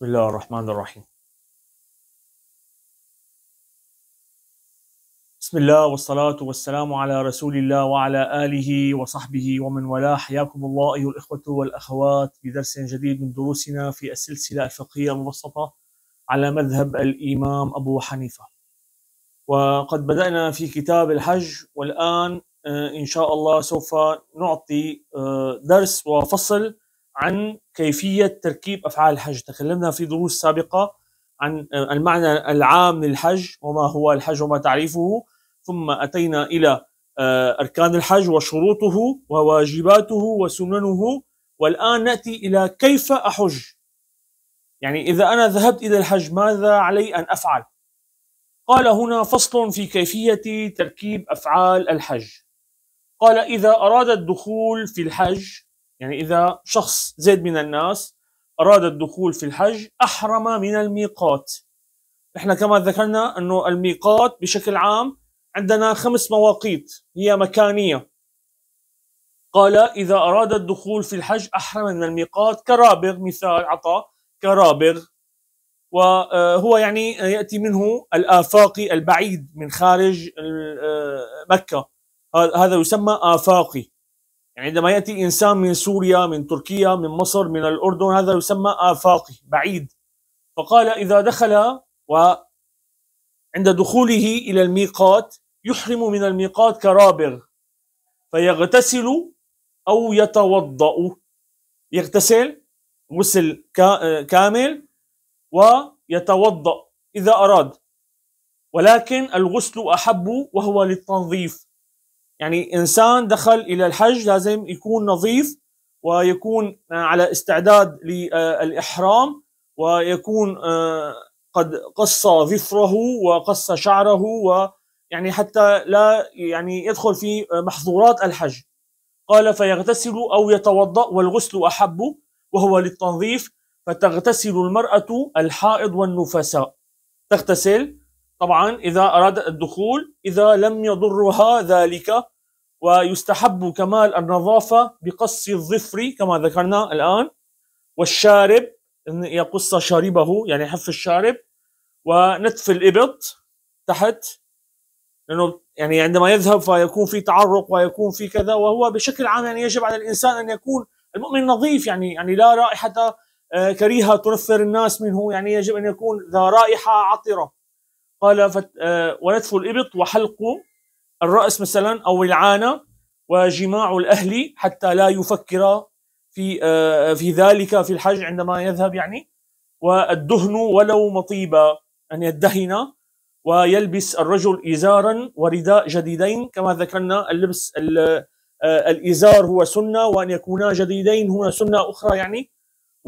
بسم الله الرحمن الرحيم بسم الله والصلاة والسلام على رسول الله وعلى آله وصحبه ومن والاه حياكم الله أيها الإخوة والأخوات بدرس جديد من دروسنا في السلسلة الفقهية المبسطة على مذهب الإمام أبو حنيفة وقد بدأنا في كتاب الحج والآن آه، إن شاء الله سوف نعطي آه، درس وفصل عن كيفية تركيب أفعال الحج تكلمنا في دروس سابقة عن آه، المعنى العام للحج وما هو الحج وما تعريفه ثم أتينا إلى آه، أركان الحج وشروطه وواجباته وسننه والآن نأتي إلى كيف أحج يعني إذا أنا ذهبت إلى الحج ماذا علي أن أفعل قال هنا فصل في كيفية تركيب أفعال الحج قال إذا أراد الدخول في الحج يعني إذا شخص زاد من الناس أراد الدخول في الحج أحرم من الميقات إحنا كما ذكرنا أنه الميقات بشكل عام عندنا خمس مواقيت هي مكانية قال إذا أراد الدخول في الحج أحرم من الميقات كرابغ مثال عطى كرابغ وهو آه، يعني يأتي منه الآفاقي البعيد من خارج آه، مكة هذا يسمى آفاقي يعني عندما يأتي إنسان من سوريا من تركيا من مصر من الأردن هذا يسمى آفاقي بعيد فقال إذا دخل وعند دخوله إلى الميقات يحرم من الميقات كرابغ فيغتسل أو يتوضأ يغتسل غسل كامل ويتوضأ إذا أراد ولكن الغسل أحب وهو للتنظيف يعني انسان دخل الى الحج لازم يكون نظيف ويكون آه، على استعداد للاحرام ويكون آه، قد قص ظفره وقص شعره ويعني حتى لا يعني يدخل في محظورات الحج قال فيغتسل او يتوضا والغسل احب وهو للتنظيف فتغتسل المراه الحائض والنفساء تغتسل طبعا إذا أراد الدخول إذا لم يضرها ذلك ويستحب كمال النظافة بقص الظفر كما ذكرنا الآن والشارب أن يقص شاربه يعني حف الشارب ونتف الإبط تحت لأنه يعني عندما يذهب فيكون في تعرق ويكون في كذا وهو بشكل عام يعني يجب على الإنسان أن يكون المؤمن نظيف يعني يعني لا رائحة آه، كريهة تنفر الناس منه يعني يجب أن يكون ذا رائحة عطرة قال فت... آه، ونتف الإبط وحلق الرأس مثلا أو العانة وجماع الأهل حتى لا يفكر في آه، في ذلك في الحج عندما يذهب يعني والدهن ولو مطيبا أن يدهن ويلبس الرجل إزارا ورداء جديدين كما ذكرنا اللبس آه، الإزار هو سنة وأن يكونا جديدين هنا سنة أخرى يعني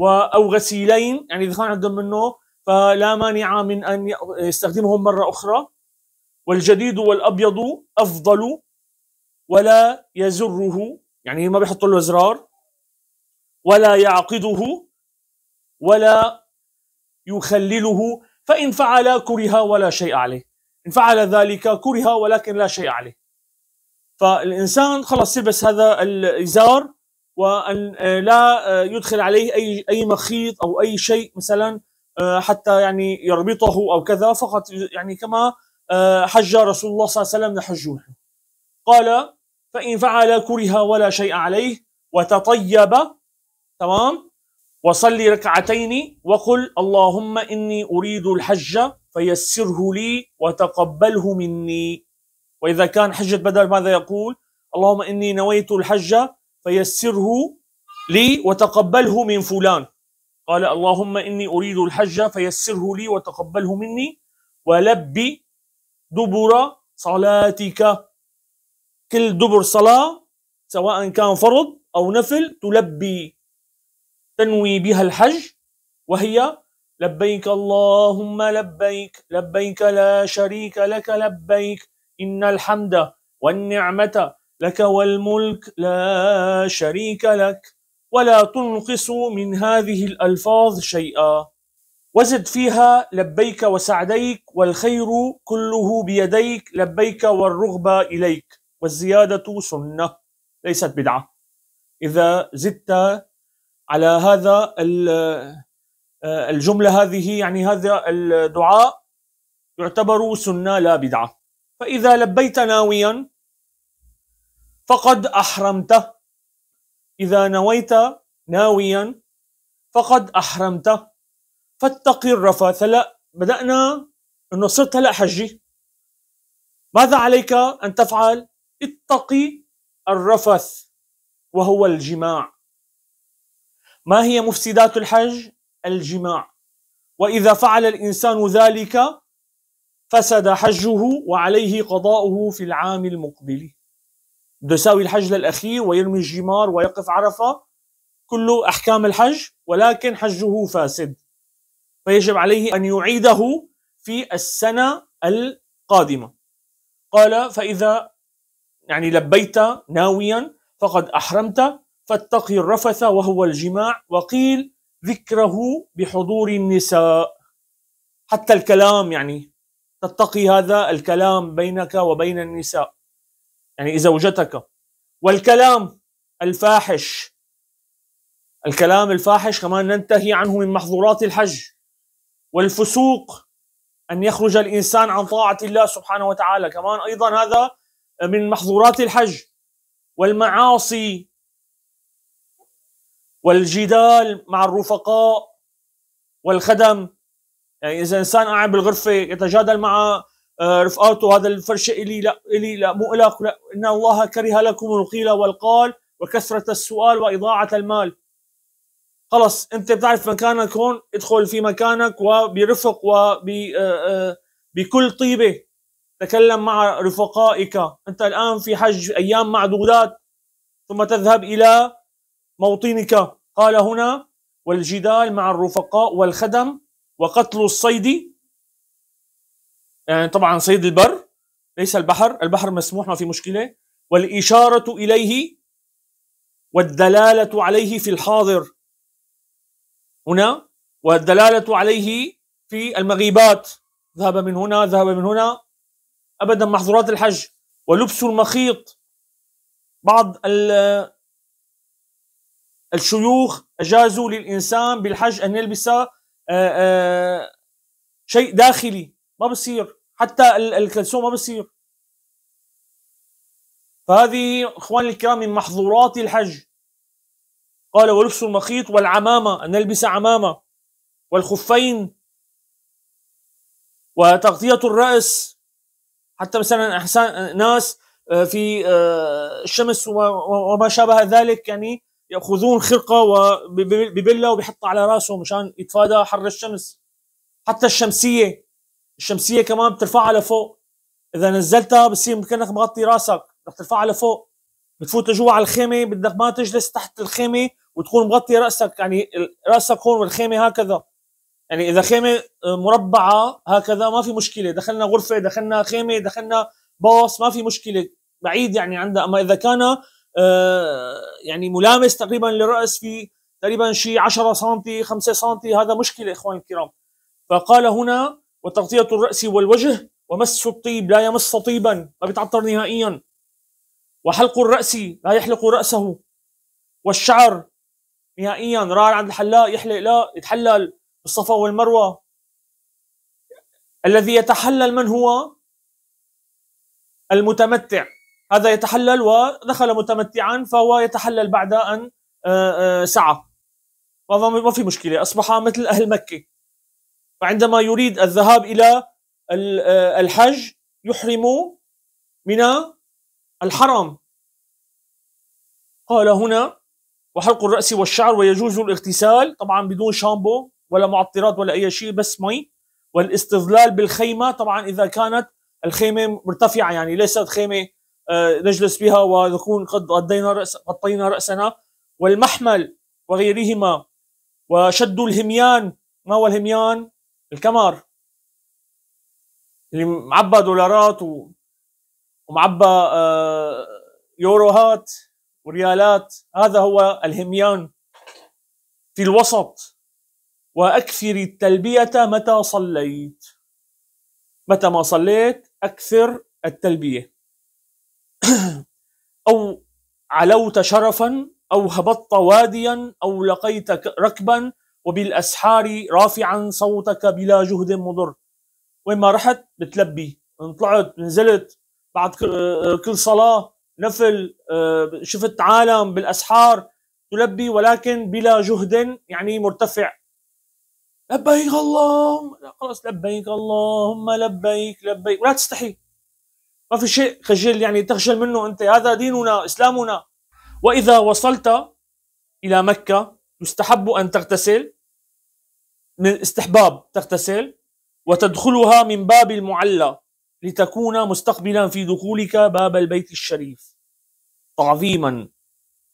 أو غسيلين يعني إذا كان عندهم منه فلا مانع من أن يستخدمهم مرة أخرى والجديد والأبيض أفضل ولا يزره يعني ما بيحط له زرار ولا يعقده ولا يخلله فإن فعل كره ولا شيء عليه إن فعل ذلك كره ولكن لا شيء عليه فالإنسان خلص يلبس هذا الإزار وأن لا يدخل عليه أي أي مخيط أو أي شيء مثلا آه، حتى يعني يربطه او كذا فقط يعني كما آه، حج رسول الله صلى الله عليه وسلم نحج نحن قال فان فعل كره ولا شيء عليه وتطيب تمام وصلي ركعتين وقل اللهم اني اريد الحج فيسره لي وتقبله مني واذا كان حجه بدل ماذا يقول اللهم اني نويت الحج فيسره لي وتقبله من فلان قال اللهم إني أريد الحج فيسره لي وتقبله مني ولبي دبر صلاتك كل دبر صلاة سواء كان فرض أو نفل تلبي تنوي بها الحج وهي لبيك اللهم لبيك لبيك لا شريك لك لبيك إن الحمد والنعمة لك والملك لا شريك لك ولا تنقص من هذه الألفاظ شيئا وزد فيها لبيك وسعديك والخير كله بيديك لبيك والرغبة إليك والزيادة سنة ليست بدعة إذا زدت على هذا الجملة هذه يعني هذا الدعاء يعتبر سنة لا بدعة فإذا لبيت ناويا فقد أحرمت إذا نويت ناويا فقد أحرمت فاتق الرفث هلا بدأنا أنه صرت هلا حجي ماذا عليك أن تفعل؟ اتقي الرفث وهو الجماع ما هي مفسدات الحج؟ الجماع وإذا فعل الإنسان ذلك فسد حجه وعليه قضاؤه في العام المقبل بده يساوي الحج للاخير ويرمي الجمار ويقف عرفه كله احكام الحج ولكن حجه فاسد فيجب عليه ان يعيده في السنه القادمه قال فاذا يعني لبيت ناويا فقد احرمت فاتقي الرفث وهو الجماع وقيل ذكره بحضور النساء حتى الكلام يعني تتقي هذا الكلام بينك وبين النساء يعني زوجتك والكلام الفاحش الكلام الفاحش كمان ننتهي عنه من محظورات الحج والفسوق أن يخرج الإنسان عن طاعة الله سبحانه وتعالى كمان أيضا هذا من محظورات الحج والمعاصي والجدال مع الرفقاء والخدم يعني إذا إنسان قاعد بالغرفة يتجادل مع آه، رفقاته هذا الفرشة إلي لا إلي لا مو إلك لا إن الله كره لكم القيل والقال وكثرة السؤال وإضاعة المال خلص أنت بتعرف مكانك هون ادخل في مكانك وبرفق وبكل آه، آه، طيبة تكلم مع رفقائك أنت الآن في حج أيام معدودات ثم تذهب إلى موطنك قال هنا والجدال مع الرفقاء والخدم وقتل الصيد يعني طبعا صيد البر ليس البحر البحر مسموح ما في مشكلة والإشارة إليه والدلالة عليه في الحاضر هنا والدلالة عليه في المغيبات ذهب من هنا ذهب من هنا أبدا محظورات الحج ولبس المخيط بعض الشيوخ أجازوا للإنسان بالحج أن يلبس آه، آه، شيء داخلي ما بصير حتى الكلسون ما بصير فهذه اخواني الكرام من محظورات الحج قال ولبس المخيط والعمامه ان نلبس عمامه والخفين وتغطيه الراس حتى مثلا احسان ناس آه، في آه، الشمس وما شابه ذلك يعني ياخذون خرقه وببله وبيحطها على راسه مشان يتفادى حر الشمس حتى الشمسيه الشمسيه كمان بترفعها لفوق اذا نزلتها بصير كانك مغطي راسك رح ترفعها لفوق بتفوت لجوا على الخيمه بدك ما تجلس تحت الخيمه وتكون مغطي راسك يعني راسك هون والخيمه هكذا يعني اذا خيمه مربعه هكذا ما في مشكله دخلنا غرفه دخلنا خيمه دخلنا باص ما في مشكله بعيد يعني عندها اما اذا كان آه، يعني ملامس تقريبا للراس في تقريبا شيء 10 سم 5 سم هذا مشكله اخواني الكرام فقال هنا وتغطية الرأس والوجه ومس الطيب لا يمس طيبا ما بيتعطر نهائيا وحلق الرأس لا يحلق رأسه والشعر نهائيا راح عند الحلاق يحلق لا يتحلل بالصفا والمروة الذي يتحلل من هو المتمتع هذا يتحلل ودخل متمتعا فهو يتحلل بعد أن آه، آه، سعى وما في مشكلة أصبح مثل أهل مكة وعندما يريد الذهاب إلى آه، الحج يحرم من الحرام قال هنا وحلق الرأس والشعر ويجوز الاغتسال طبعا بدون شامبو ولا معطرات ولا أي شيء بس مي والاستظلال بالخيمة طبعا إذا كانت الخيمة مرتفعة يعني ليست خيمة آه، نجلس بها ونكون قد غطينا رأس غطينا رأسنا والمحمل وغيرهما وشد الهميان ما هو الهميان؟ الكمار اللي معبى دولارات و... ومعبى آه، يوروهات وريالات هذا هو الهميان في الوسط وأكثر التلبية متى صليت متى ما صليت أكثر التلبية أو علوت شرفا أو هبطت واديا أو لقيت ركبا وبالأسحار رافعا صوتك بلا جهد مضر وين ما رحت بتلبي طلعت نزلت بعد آه، كل صلاة نفل آه، شفت عالم بالأسحار تلبي ولكن بلا جهد يعني مرتفع لبيك اللهم لا لبيك اللهم لبيك لبيك ولا تستحي ما في شيء خجل يعني تخجل منه انت هذا ديننا اسلامنا واذا وصلت الى مكه يستحب أن تغتسل من استحباب تغتسل وتدخلها من باب المعلى لتكون مستقبلا في دخولك باب البيت الشريف تعظيما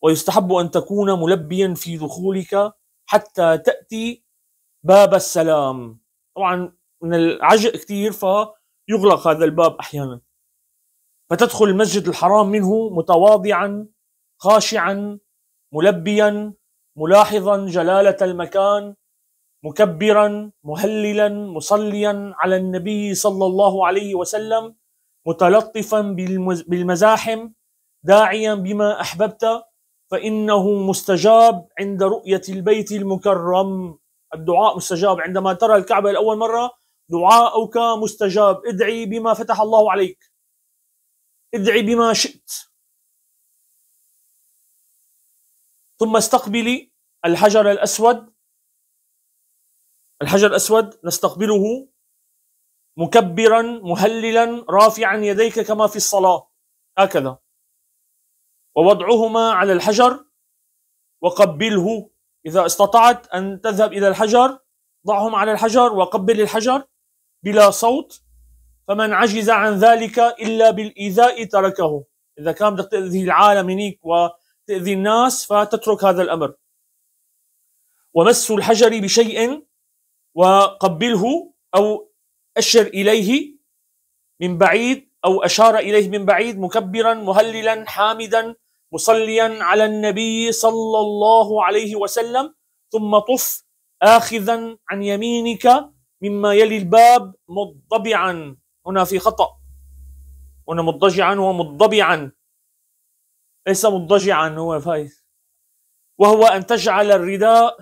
ويستحب أن تكون ملبيا في دخولك حتى تأتي باب السلام طبعا من العجق كثير فيغلق هذا الباب أحيانا فتدخل المسجد الحرام منه متواضعا خاشعا ملبيا ملاحظا جلاله المكان مكبرا مهللا مصليا على النبي صلى الله عليه وسلم متلطفا بالمزاحم داعيا بما احببت فانه مستجاب عند رؤيه البيت المكرم الدعاء مستجاب عندما ترى الكعبه لاول مره دعاؤك مستجاب ادعي بما فتح الله عليك ادعي بما شئت ثم استقبلي الحجر الأسود الحجر الأسود نستقبله مكبرا مهللا رافعا يديك كما في الصلاة هكذا ووضعهما على الحجر وقبله إذا استطعت أن تذهب إلى الحجر ضعهم على الحجر وقبل الحجر بلا صوت فمن عجز عن ذلك إلا بالإيذاء تركه إذا كان بدك تأذي العالم هنيك وتأذي الناس فتترك هذا الأمر ومس الحجر بشيء وقبله أو أشر إليه من بعيد أو أشار إليه من بعيد مكبرا مهللا حامدا مصليا على النبي صلى الله عليه وسلم ثم طف آخذا عن يمينك مما يلي الباب مضطبعا هنا في خطأ هنا مضجعا ومضطبعا ليس مضجعا هو فايز وهو أن تجعل الرداء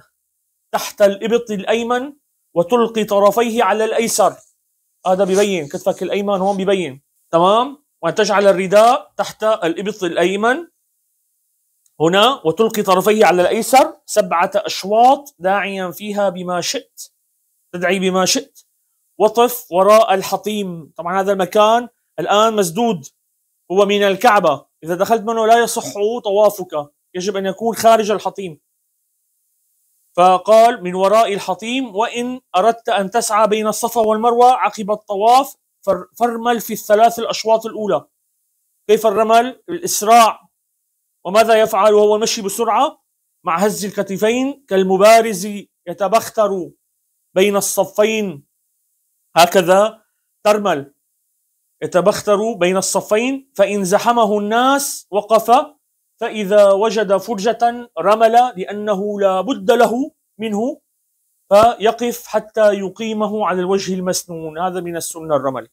تحت الإبط الأيمن وتلقي طرفيه على الأيسر هذا ببين كتفك الأيمن هون ببين تمام وأن تجعل الرداء تحت الإبط الأيمن هنا وتلقي طرفيه على الأيسر سبعة أشواط داعيا فيها بما شئت تدعي بما شئت وطف وراء الحطيم طبعا هذا المكان الآن مسدود هو من الكعبة إذا دخلت منه لا يصح طوافك يجب أن يكون خارج الحطيم فقال من وراء الحطيم وإن أردت أن تسعى بين الصفا والمروة عقب الطواف فارمل في الثلاث الأشواط الأولى كيف الرمل؟ الإسراع وماذا يفعل وهو مشي بسرعة؟ مع هز الكتفين كالمبارز يتبختر بين الصفين هكذا ترمل يتبختر بين الصفين فإن زحمه الناس وقف فإذا وجد فرجة رمل لأنه لا بد له منه فيقف حتى يقيمه على الوجه المسنون هذا من السنة الرمل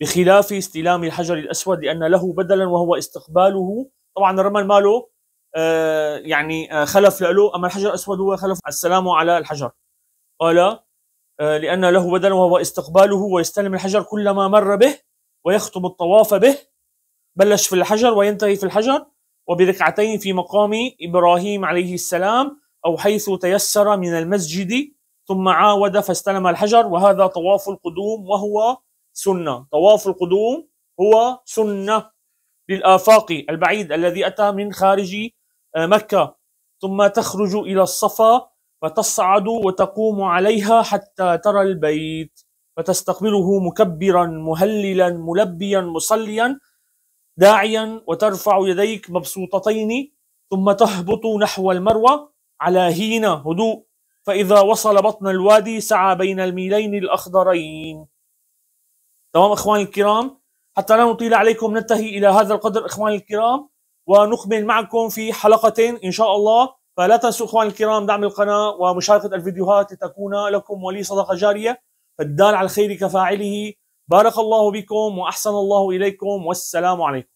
بخلاف استلام الحجر الأسود لأن له بدلا وهو استقباله طبعا الرمل ماله آه يعني آه خلف له أما الحجر الأسود هو خلف السلام على الحجر قال آه لأن له بدلا وهو استقباله ويستلم الحجر كلما مر به ويخطب الطواف به بلش في الحجر وينتهي في الحجر وبركعتين في مقام إبراهيم عليه السلام أو حيث تيسر من المسجد ثم عاود فاستلم الحجر وهذا طواف القدوم وهو سنة طواف القدوم هو سنة للآفاق البعيد الذي أتى من خارج آه، مكة ثم تخرج إلى الصفا فتصعد وتقوم عليها حتى ترى البيت فتستقبله مكبرا مهللا ملبيا مصليا داعيا وترفع يديك مبسوطتين ثم تهبط نحو المروة على هين هدوء فإذا وصل بطن الوادي سعى بين الميلين الأخضرين تمام إخواني الكرام حتى لا نطيل عليكم ننتهي إلى هذا القدر إخواني الكرام ونكمل معكم في حلقة إن شاء الله فلا تنسوا إخواني الكرام دعم القناة ومشاركة الفيديوهات لتكون لكم ولي صدقة جارية فالدال على الخير كفاعله بارك الله بكم وأحسن الله إليكم والسلام عليكم